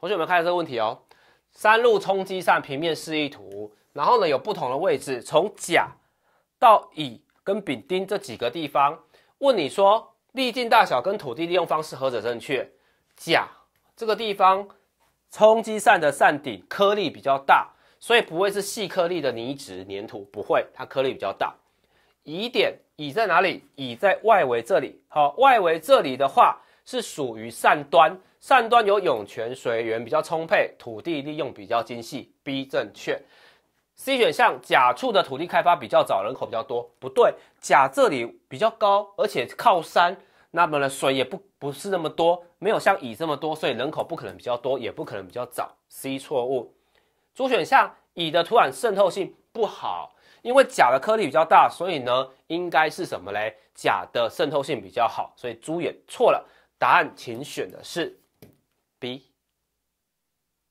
同学们，我们看这个问题哦。山路冲积扇平面示意图，然后呢有不同的位置，从甲到乙跟丙丁这几个地方，问你说粒径大小跟土地利用方式何者正确？甲这个地方冲积扇的扇顶颗粒比较大，所以不会是细颗粒的泥质粘土，不会，它颗粒比较大。乙点，乙在哪里？乙在外围这里，好，外围这里的话。是属于上端，上端有涌泉水源比较充沛，土地利用比较精细。B 正确。C 选项，甲处的土地开发比较早，人口比较多，不对。甲这里比较高，而且靠山，那么呢，水也不不是那么多，没有像乙这么多，所以人口不可能比较多，也不可能比较早。C 错误。D 选项，乙的土壤渗透性不好，因为甲的颗粒比较大，所以呢，应该是什么嘞？甲的渗透性比较好，所以猪也错了。答案，请选的是 B。